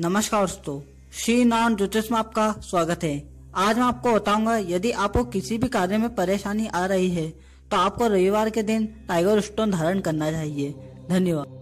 नमस्कार दोस्तों श्री नॉन ज्योतिष में आपका स्वागत है आज मैं आपको बताऊंगा यदि आपको किसी भी कार्य में परेशानी आ रही है तो आपको रविवार के दिन टाइगर स्टोन धारण करना चाहिए धन्यवाद